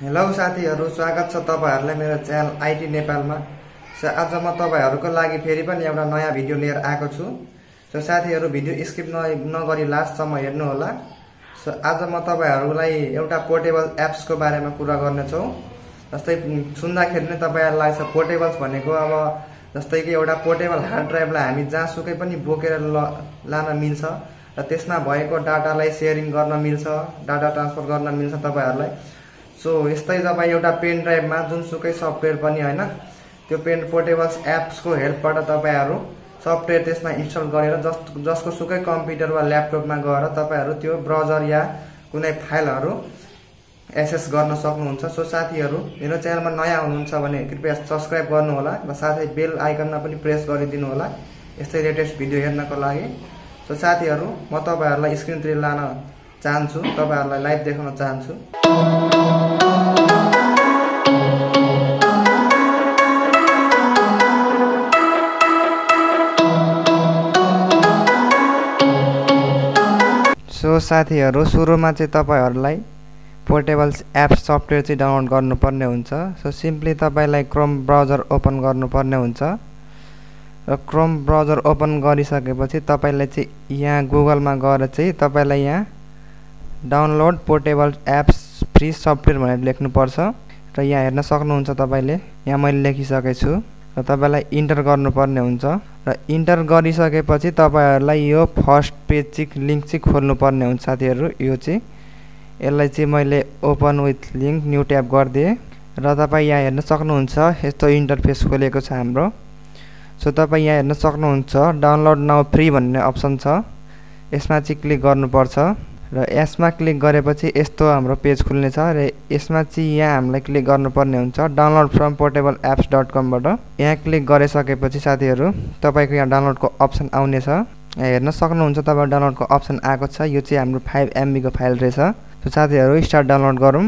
hello साथीहरू स्वागत छ तपाईँहरूलाई मेरो च्यानल आइटी नेपालमा सो आज म तपाईँहरूको लागि फेरि पनि एउटा नयाँ भिडियो लिएर आएको छु सो साथीहरू भिडियो स्किप न नगरी लास्टसम्म हेर्नुहोला सो आज म तपाईँहरूलाई एउटा पोर्टेबल एप्सको बारेमा कुरा गर्नेछौँ जस्तै सुन्दाखेरि नै तपाईँहरूलाई लाग्छ पोर्टेबल्स भनेको अब जस्तै कि एउटा पोर्टेबल हार्ड ड्राइभलाई हामी जहाँसुकै पनि बोकेर ल लान मिल्छ र त्यसमा भएको डाटालाई सेयरिङ गर्न मिल्छ डाटा ट्रान्सफर गर्न मिल्छ तपाईँहरूलाई सो यस्तै तपाईँ एउटा पेन ड्राइभमा जुनसुकै सफ्टवेयर पनि होइन त्यो पेन पोर्टेबल्स एप्सको हेल्पबाट तपाईँहरू सफ्टवेयर त्यसमा इन्स्टल गरेर जस जसको सुकै कम्प्युटर वा ल्यापटपमा गएर तपाईँहरू त्यो ब्राउजर या कुनै फाइलहरू एसेस गर्न सक्नुहुन्छ सो साथीहरू मेरो च्यानलमा नयाँ हुनुहुन्छ भने कृपया सब्सक्राइब गर्नुहोला र साथै बेल आइकनमा पनि प्रेस गरिदिनु होला यस्तै लेटेस्ट भिडियो हेर्नको लागि सो साथीहरू म तपाईँहरूलाई स्क्रिनतिर लान चाहन्छु तपाईँहरूलाई लाइभ देखाउन चाहन्छु सो साथीहरू सुरुमा चाहिँ तपाईँहरूलाई पोर्टेबल एप सफ्टवेयर चाहिँ डाउनलोड गर्नुपर्ने हुन्छ सो सिम्पली तपाईँलाई क्रोम ब्राउजर ओपन गर्नुपर्ने हुन्छ र क्रोम ब्राउजर ओपन गरिसकेपछि तपाईँलाई चाहिँ यहाँ गुगलमा गएर चाहिँ तपाईँलाई यहाँ download portable apps free software भनेर लेख्नुपर्छ र यहाँ हेर्न सक्नुहुन्छ तपाईँले यहाँ मैले लेखिसकेको छु र तपाईँलाई इन्टर गर्नुपर्ने हुन्छ र इन्टर गरिसकेपछि तपाईँहरूलाई यो फर्स्ट पेज चाहिँ लिङ्क चाहिँ खोल्नुपर्ने हुन्छ साथीहरू यो चाहिँ यसलाई चाहिँ मैले open with link new tap गरिदिएँ र तपाईँ यहाँ हेर्न सक्नुहुन्छ यस्तो इन्टरफेस खोलेको छ हाम्रो सो तपाईँ यहाँ हेर्न सक्नुहुन्छ डाउनलोड नाउ फ्री भन्ने अप्सन छ यसमा चाहिँ क्लिक गर्नुपर्छ र यसमा क्लिक गरेपछि यस्तो हाम्रो पेज खुल्नेछ र यसमा चाहिँ यहाँ हामीलाई क्लिक गर्नुपर्ने हुन्छ download from portable apps dot कमबाट यहाँ क्लिक गरिसकेपछि साथीहरू तपाईँको यहाँ डाउनलोडको अप्सन आउनेछ हेर्न सक्नुहुन्छ तपाईँ डाउनलोडको अप्सन आएको छ यो चाहिँ हाम्रो फाइभ एमबीको फाइल रहेछ सो साथीहरू स्टार्ट डाउनलोड गरौँ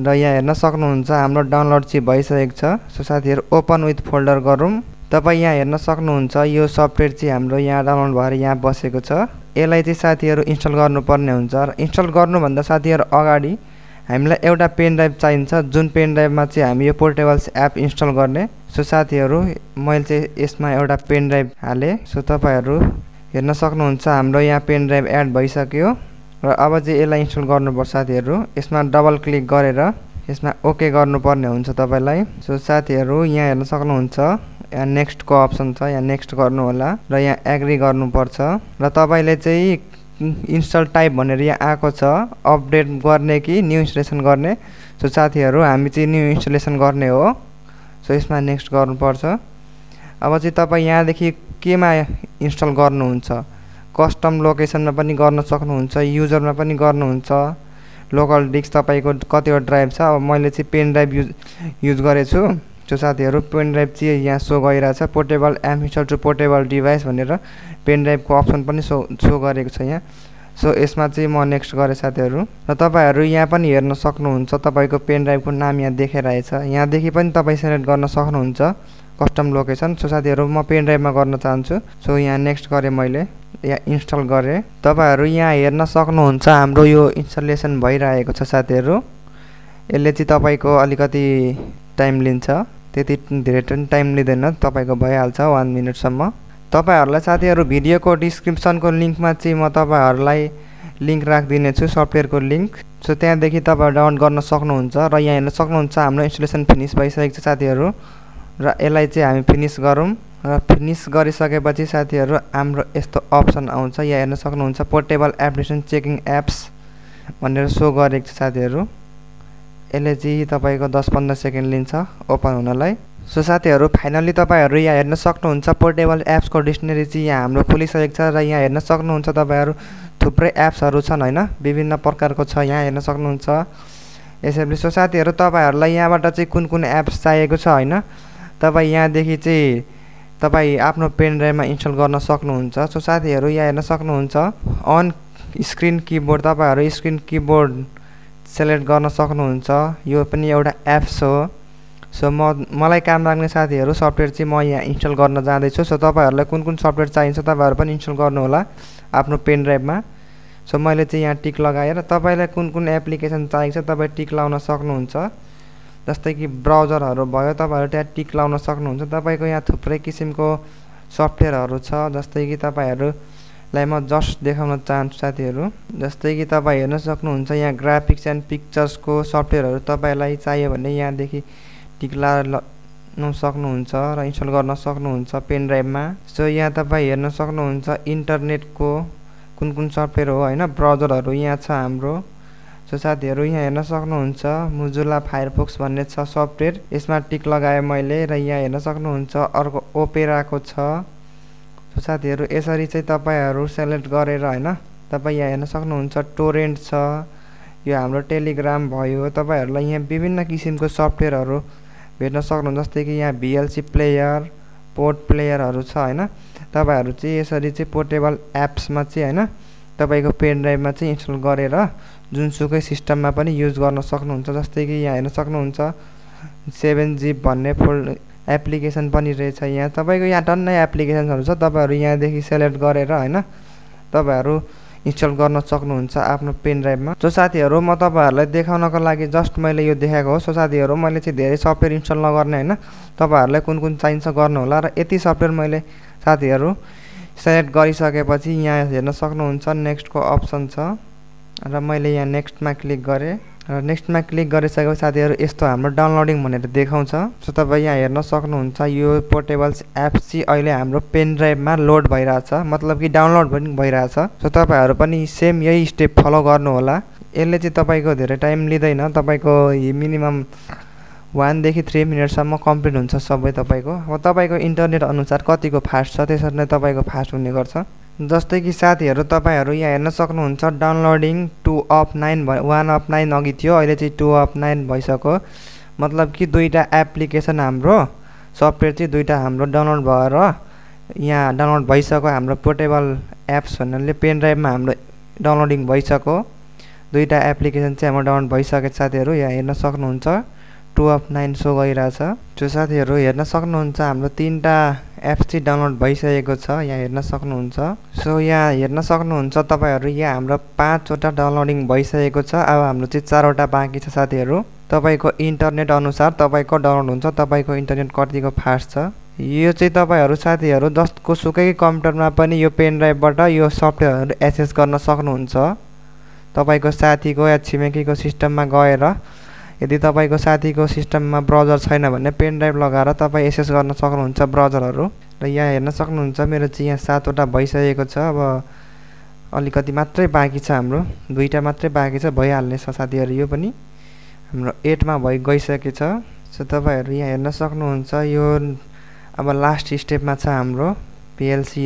र यहाँ हेर्न सक्नुहुन्छ हाम्रो डाउनलोड चाहिँ भइसकेको छ सो साथीहरू ओपन विथ फोल्डर गरौँ तपाईँ यहाँ हेर्न सक्नुहुन्छ यो सफ्टवेयर चाहिँ हाम्रो यहाँ डाउनलोड भएर यहाँ बसेको छ यसलाई चाहिँ साथीहरू इन्स्टल गर्नुपर्ने हुन्छ र इन्स्टल गर्नुभन्दा साथीहरू अगाडि हामीलाई एउटा पेन ड्राइभ चाहिन्छ जुन पेन ड्राइभमा चाहिँ हामी यो पोर्टेबल्स एप इन्स्टल गर्ने सो साथीहरू मैले चाहिँ यसमा एउटा पेन ड्राइभ हालेँ सो तपाईँहरू हेर्न सक्नुहुन्छ हाम्रो यहाँ पेन ड्राइभ एड भइसक्यो र अब चाहिँ यसलाई इन्स्टल गर्नुपर्छ साथीहरू यसमा डबल क्लिक गरेर यसमा ओके गर्नुपर्ने हुन्छ तपाईँलाई सो साथीहरू यहाँ हेर्न सक्नुहुन्छ यहाँ नेक्स्टको अप्सन छ यहाँ नेक्स्ट गर्नु होला र यहाँ एग्री गर्नुपर्छ र तपाईँले चाहिँ इन्स्टल टाइप भनेर यहाँ आएको छ अपडेट गर्ने कि न्यु इन्स्टलेसन गर्ने सो साथीहरू हामी चाहिँ न्यू इन्स्टलेसन गर्ने हो सो यसमा नेक्स्ट गर्नुपर्छ अब चाहिँ तपाईँ यहाँदेखि केमा इन्स्टल गर्नुहुन्छ कस्टम लोकेसनमा पनि गर्न सक्नुहुन्छ युजरमा पनि गर्नुहुन्छ लोकल डिस्क तपाईँको कतिवटा ड्राइभ छ अब मैले चाहिँ पेन ड्राइभ युज युज गरेको त्यो साथीहरू पेन ड्राइभ चाहिँ यहाँ सो गरिरहेछ portable MSL to portable device भनेर पेन ड्राइभको अप्सन पनि सो सो गरेको छ यहाँ सो यसमा चाहिँ म नेक्स्ट गरेँ साथीहरू र तपाईँहरू यहाँ पनि हेर्न सक्नुहुन्छ तपाईँको पेन ड्राइभको नाम यहाँ देखाइरहेछ यहाँदेखि पनि तपाईँ सेलेक्ट गर्न सक्नुहुन्छ कस्टम लोकेसन सो साथीहरू म पेन ड्राइभमा गर्न चाहन्छु सो यहाँ नेक्स्ट गरेँ मैले यहाँ इन्स्टल गरेँ तपाईँहरू यहाँ हेर्न सक्नुहुन्छ हाम्रो यो इन्स्टलेसन भइरहेको छ साथीहरू यसले चाहिँ तपाईँको अलिकति टाइम लिन्छ त्यति धेरै टाइम लिँदैन तपाईँको भइहाल्छ वान मिनटसम्म तपाईँहरूलाई साथीहरू भिडियोको डिस्क्रिप्सनको लिङ्कमा चाहिँ म तपाईँहरूलाई लिङ्क राखिदिनेछु सफ्टवेयरको लिङ्क सो त्यहाँदेखि तपाईँ डाउनलोड गर्न सक्नुहुन्छ र यहाँ हेर्न सक्नुहुन्छ हाम्रो इन्स्टलेसन फिनिस भइसकेको छ साथीहरू र यसलाई चाहिँ हामी फिनिस गरौँ र फिनिस गरिसकेपछि साथीहरू हाम्रो यस्तो अप्सन आउँछ यहाँ हेर्न सक्नुहुन्छ पोर्टेबल एप्लिकेसन चेकिङ एप्स भनेर सो गरेको छ साथीहरू यसले चाहिँ तपाईँको दस पन्ध्र सेकेन्ड लिन्छ ओपन हुनलाई सो साथीहरू फाइनल्ली तपाईँहरू यहाँ हेर्न सक्नुहुन्छ पोर्टेबल एप्सको डिक्सनेरी चाहिँ यहाँ हाम्रो खोलिसकेको छ र यहाँ हेर्न सक्नुहुन्छ तपाईँहरू थुप्रै एप्सहरू छन् होइन विभिन्न प्रकारको छ यहाँ हेर्न सक्नुहुन्छ यसरी सो साथीहरू तपाईँहरूलाई यहाँबाट चाहिँ कुन कुन एप्स चाहिएको छ होइन तपाईँ यहाँदेखि चाहिँ तपाईँ आफ्नो पेन ड्राइभमा इन्स्टल गर्न सक्नुहुन्छ सो साथीहरू यहाँ हेर्न सक्नुहुन्छ अन स्क्रिन किबोर्ड तपाईँहरू स्क्रिन किबोर्ड सेलेक्ट गर्न सक्नुहुन्छ यो पनि एउटा एप्स हो सो म मलाई काम लाग्ने साथीहरू सफ्टवेयर चाहिँ म यहाँ इन्स्टल गर्न जाँदैछु सो तपाईँहरूलाई कुन कुन सफ्टवेयर चाहिन्छ तपाईँहरू पनि इन्स्टल गर्नुहोला आफ्नो पेन ड्राइभमा सो मैले चाहिँ यहाँ टिक लगाएर तपाईँलाई कुन कुन एप्लिकेसन चाहिन्छ तपाईँ टिक लाउन सक्नुहुन्छ जस्तै कि ब्राउजरहरू भयो तपाईँहरू त्यहाँ टिक लाउन सक्नुहुन्छ तपाईँको यहाँ थुप्रै किसिमको सफ्टवेयरहरू छ जस्तै कि तपाईँहरू लाई म जस्ट देखाउन चाहन्छु साथीहरू जस्तै कि तपाईँ हेर्न सक्नुहुन्छ यहाँ ग्राफिक्स एन्ड पिक्चर्सको सफ्टवेयरहरू तपाईँलाई चाहियो भने यहाँदेखि टिक्ला लग्नु सक्नुहुन्छ र इन्स्टल गर्न सक्नुहुन्छ पेन ड्राइभमा सो यहाँ तपाईँ हेर्न सक्नुहुन्छ इन्टरनेटको कुन कुन सफ्टवेयर हो होइन ब्राउजरहरू यहाँ छ हाम्रो सो साथीहरू यहाँ हेर्न सक्नुहुन्छ मुजुला फायरफोक्स भन्ने छ सफ्टवेयर यसमा टिक लगाएँ मैले र यहाँ हेर्न सक्नुहुन्छ अर्को ओपेराको छ साथीहरू यसरी चाहिँ तपाईँहरू सेलेक्ट गरेर होइन तपाईँ यहाँ हेर्न सक्नुहुन्छ टोरेन्ट छ यो हाम्रो टेलिग्राम भयो तपाईँहरूलाई यहाँ विभिन्न किसिमको सफ्टवेयरहरू भेट्न सक्नुहुन्छ जस्तै कि यहाँ भिएलसी प्लेयर पोर्ट प्लेयरहरू छ होइन तपाईँहरू चाहिँ यसरी चाहिँ पोर्टेबल एप्समा चाहिँ होइन तपाईँको पेन ड्राइभमा चाहिँ इन्स्टल गरेर जुनसुकै सिस्टममा पनि युज गर्न सक्नुहुन्छ जस्तै कि यहाँ हेर्न सक्नुहुन्छ सेभेन जिप भन्ने फोल्ड एप्लिकेसन पनि रहेछ यहाँ तपाईँको यहाँ टन्नै एप्लिकेसन्सहरू छ तपाईँहरू यहाँदेखि सेलेक्ट गरेर होइन तपाईँहरू इन्स्टल गर्न सक्नुहुन्छ आफ्नो पेन ड्राइभमा सो साथीहरू म तपाईँहरूलाई देखाउनको लागि जस्ट मैले यो देखाएको हो सो साथीहरू मैले चाहिँ धेरै सफ्टवेयर इन्स्टल नगर्ने होइन तपाईँहरूलाई कुन कुन चाहिन्छ गर्नुहोला र यति सफ्टवेयर मैले साथीहरू सेलेक्ट गरिसकेपछि यहाँ हेर्न सक्नुहुन्छ नेक्स्टको अप्सन छ र मैले यहाँ नेक्स्टमा क्लिक गरेँ र नेक्स्टमा क्लिक गरिसकेपछि साथीहरू यस्तो हाम्रो डाउनलोडिङ भनेर देखाउँछ सो तपाईँ यहाँ हेर्न सक्नुहुन्छ यो पोर्टेबल्स एप चाहिँ अहिले हाम्रो पेन ड्राइभमा लोड भइरहेछ मतलब कि डाउनलोड पनि भइरहेछ सो तपाईँहरू पनि सेम यही स्टेप फलो गर्नुहोला यसले चाहिँ तपाईँको धेरै टाइम लिँदैन तपाईँको मिनिमम वानदेखि थ्री मिनटसम्म कम्प्लिट हुन्छ सबै तपाईँको अब तपाईँको इन्टरनेट अनुसार कतिको फास्ट छ त्यसरी नै तपाईँको फास्ट हुने गर्छ जस्तै कि साथीहरू तपाईँहरू यहाँ हेर्न सक्नुहुन्छ डाउनलोडिङ टु अफ नाइन भयो वान अफ नाइन अघि थियो अहिले चाहिँ टु अफ नाइन भइसक्यो मतलब कि दुईवटा एप्लिकेसन हाम्रो सफ्टवेयर चाहिँ दुईवटा हाम्रो डाउनलोड भएर यहाँ डाउनलोड भइसक्यो हाम्रो पोर्टेबल एप्स भन्नाले पेन ड्राइभमा हाम्रो डाउनलोडिङ भइसक्यो दुईवटा एप्लिकेसन चाहिँ हाम्रो डाउनलोड भइसकेको साथीहरू यहाँ हेर्न सक्नुहुन्छ टु अफ नाइन सो गइरहेछ त्यो साथीहरू हेर्न सक्नुहुन्छ हाम्रो तिनवटा एप्स चाहिँ डाउनलोड भइसकेको छ यहाँ हेर्न सक्नुहुन्छ सो यहाँ हेर्न सक्नुहुन्छ तपाईँहरू यहाँ हाम्रो पाँचवटा डाउनलोडिङ भइसकेको छ अब हाम्रो चाहिँ चारवटा बाँकी छ साथीहरू तपाईँको इन्टरनेट अनुसार तपाईँको डाउनलोड हुन्छ तपाईँको इन्टरनेट कतिको फास्ट छ यो चाहिँ तपाईँहरू साथीहरू जसको सुकै कम्प्युटरमा पनि यो पेन ड्राइभबाट यो सफ्टवेयरहरू एक्सेस गर्न सक्नुहुन्छ तपाईँको साथीको या छिमेकीको सिस्टममा गएर यदि तपाईँको साथीको सिस्टममा ब्राउजर छैन भने पेन ड्राइभ लगाएर तपाईँ एसएस गर्न सक्नुहुन्छ ब्राउजरहरू र यहाँ हेर्न सक्नुहुन्छ मेरो चाहिँ यहाँ सातवटा भइसकेको छ अब अलिकति मात्रै बाँकी छ हाम्रो दुईवटा मात्रै बाँकी छ भइहाल्ने छ साथीहरू यो पनि हाम्रो एटमा भइ गइसकेछ सो तपाईँहरू यहाँ हेर्न सक्नुहुन्छ यो अब लास्ट स्टेपमा छ हाम्रो पिएलसी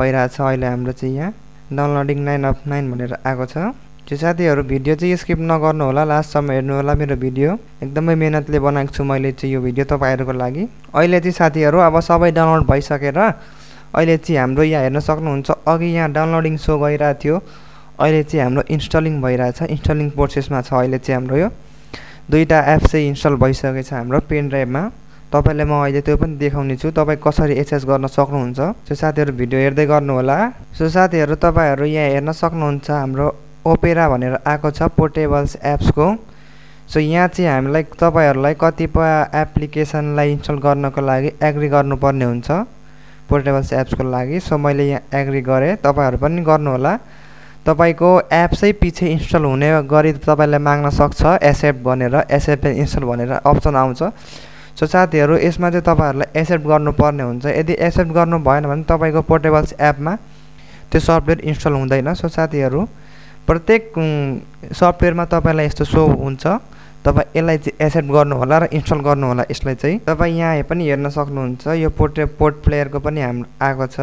भइरहेछ अहिले हाम्रो चाहिँ यहाँ डाउनलोडिङ नाइन अफ नाइन भनेर आएको छ त्यो साथीहरू भिडियो चाहिँ स्किप नगर्नु होला लास्टसम्म होला मेरो भिडियो एकदमै मेहनतले बनाएको छु मैले चाहिँ यो भिडियो तपाईँहरूको लागि अहिले चाहिँ साथीहरू अब सबै डाउनलोड भइसकेर अहिले चाहिँ हाम्रो यहाँ हेर्न सक्नुहुन्छ अघि यहाँ डाउनलोडिङ सो गइरहेको थियो अहिले चाहिँ हाम्रो इन्स्टलिङ भइरहेछ इन्स्टलिङ प्रोसेसमा छ अहिले चाहिँ हाम्रो यो दुईवटा एप चाहिँ इन्स्टल भइसकेछ हाम्रो पेन ड्राइभमा तपाईँले म अहिले त्यो पनि देखाउने छु तपाईँ कसरी एक्सेस गर्न सक्नुहुन्छ सो साथीहरू भिडियो हेर्दै गर्नुहोला सो साथीहरू तपाईँहरू यहाँ हेर्न सक्नुहुन्छ हाम्रो ओपेरा भनेर आएको छ पोर्टेबल्स एप्सको सो यहाँ चाहिँ हामीलाई तपाईँहरूलाई कतिपय एप्लिकेसनलाई इन्स्टल गर्नको लागि एग्री गर्नुपर्ने हुन्छ पोर्टेबल्स एप्सको लागि सो मैले यहाँ एग्री गरेँ तपाईँहरू पनि गर्नुहोला तपाईँको एप्सै पछि इन्स्टल हुने गरी तपाईँलाई माग्न सक्छ एसेप्ट भनेर एसेप्ट इन्स्टल भनेर अप्सन आउँछ सो साथीहरू यसमा चाहिँ तपाईँहरूलाई एक्सेप्ट गर्नुपर्ने हुन्छ यदि एक्सेप्ट गर्नु भएन भने तपाईँको पोर्टेबल्स एपमा त्यो सफ्टवेयर इन्स्टल हुँदैन सो साथीहरू प्रत्येक सफ्टवेयरमा तपाईँलाई यस्तो सो हुन्छ तपाईँ यसलाई चाहिँ एक्सेप्ट गर्नुहोला र इन्स्टल गर्नुहोला यसलाई चाहिँ तपाईँ यहाँ पनि हेर्न सक्नुहुन्छ यो पोर्ट पोर्ट प्लेयरको पनि हाम आएको छ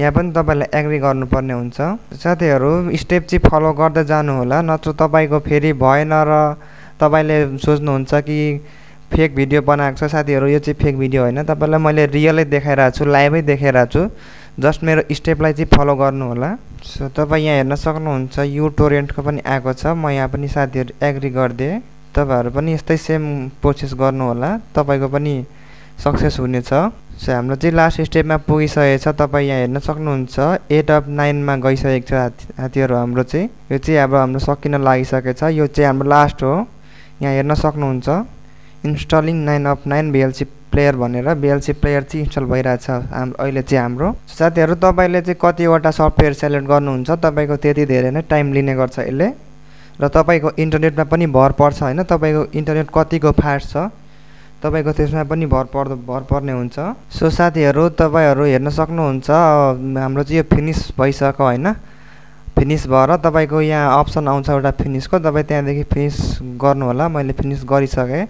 यहाँ पनि तपाईँलाई एग्री गर्नुपर्ने हुन्छ साथीहरू स्टेप चाहिँ फलो गर्दै जानुहोला नत्र तपाईँको फेरि भएन र तपाईँले सोच्नुहुन्छ कि फेक भिडियो बनाएको छ साथीहरू यो चाहिँ फेक भिडियो होइन तपाईँलाई मैले रियलै देखाइरहेको छु लाइभै देखाइरहेको छु जस्ट मेरो स्टेपलाई चाहिँ फलो गर्नुहोला सो तपाईँ यहाँ हेर्न सक्नुहुन्छ यु टोरेन्टको पनि आएको छ म यहाँ पनि साथीहरू एग्री गरिदिएँ तपाईँहरू पनि यस्तै सेम प्रोसेस गर्नुहोला तपाईँको पनि सक्सेस हुनेछ सो हाम्रो चाहिँ लास्ट स्टेपमा पुगिसकेको छ तपाईँ यहाँ हेर्न सक्नुहुन्छ एट अफ नाइनमा गइसकेको छ हाती हात्तीहरू हाम्रो चाहिँ यो चाहिँ अब हाम्रो सकिन छ यो चाहिँ हाम्रो लास्ट हो यहाँ हेर्न सक्नुहुन्छ installing nine of nine VLC player भनेर बिएलसी प्लेयर चाहिँ इन्स्टल भइरहेछ हाम अहिले चाहिँ हाम्रो साथीहरू तपाईँले चाहिँ कतिवटा सफ्टवेयर सेलेक्ट गर्नुहुन्छ तपाईँको त्यति धेरै नै टाइम लिने गर्छ यसले र तपाईँको इन्टरनेटमा पनि भर पर्छ होइन तपाईँको इन्टरनेट कतिको फास्ट छ तपाईँको त्यसमा पनि भर पर्दो भर पर्ने हुन्छ सो साथीहरू तपाईँहरू हेर्न सक्नुहुन्छ हाम्रो चाहिँ यो फिनिस भइसक्यो होइन फिनिस भएर तपाईँको यहाँ अप्सन आउँछ एउटा फिनिसको तपाईँ त्यहाँदेखि फिनिस गर्नुहोला मैले फिनिस गरिसकेँ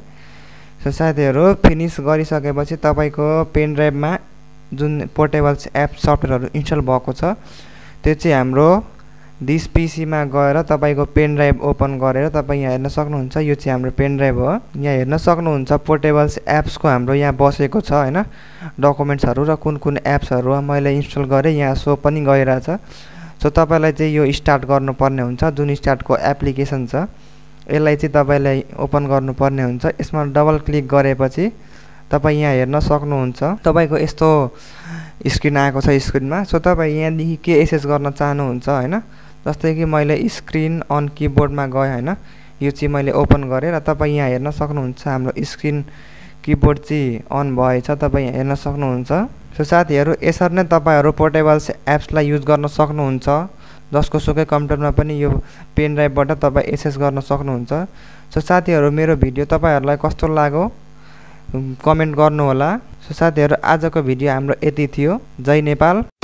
सो साथीहरू फिनिस गरिसकेपछि तपाईँको पेन ड्राइभमा जुन पोर्टेबल्स एप सफ्टवेयरहरू इन्स्टल भएको छ त्यो चाहिँ हाम्रो दिस पिसीमा गएर तपाईँको पेन ड्राइभ ओपन गरेर तपाईँ यहाँ हेर्न सक्नुहुन्छ यो चाहिँ हाम्रो पेन ड्राइभ हो यहाँ हेर्न सक्नुहुन्छ पोर्टेबल्स एप्सको हाम्रो यहाँ बसेको छ होइन डकुमेन्ट्सहरू र कुन कुन एप्सहरू मैले इन्स्टल गरेँ यहाँ सो पनि गइरहेछ सो तपाईँलाई चाहिँ यो स्टार्ट गर्नुपर्ने हुन्छ जुन स्टार्टको एप्लिकेसन छ यसलाई चाहिँ तपाईँलाई ओपन गर्नुपर्ने हुन्छ यसमा डबल क्लिक गरेपछि तपाईँ यहाँ हेर्न सक्नुहुन्छ तपाईँको यस्तो स्क्रिन आएको छ स्क्रिनमा सो तपाईँ यहाँदेखि के एसेस गर्न चाहनुहुन्छ होइन जस्तै कि मैले स्क्रिन अन किबोर्डमा गएँ होइन यो चाहिँ मैले ओपन गरेँ र तपाईँ यहाँ हेर्न सक्नुहुन्छ हाम्रो स्क्रिन किबोर्ड चाहिँ अन भएछ तपाईँ यहाँ हेर्न सक्नुहुन्छ सो साथीहरू यसरी नै तपाईँहरू पोर्टेबल्स एप्सलाई युज गर्न सक्नुहुन्छ सुकै कम्प्युटरमा पनि यो पेन ड्राइभबाट तपाईँ एक्सेस गर्न सक्नुहुन्छ सो साथीहरू मेरो भिडियो तपाईँहरूलाई कस्तो लाग्यो कमेन्ट गर्नुहोला सो साथीहरू आजको भिडियो हाम्रो यति थियो जय नेपाल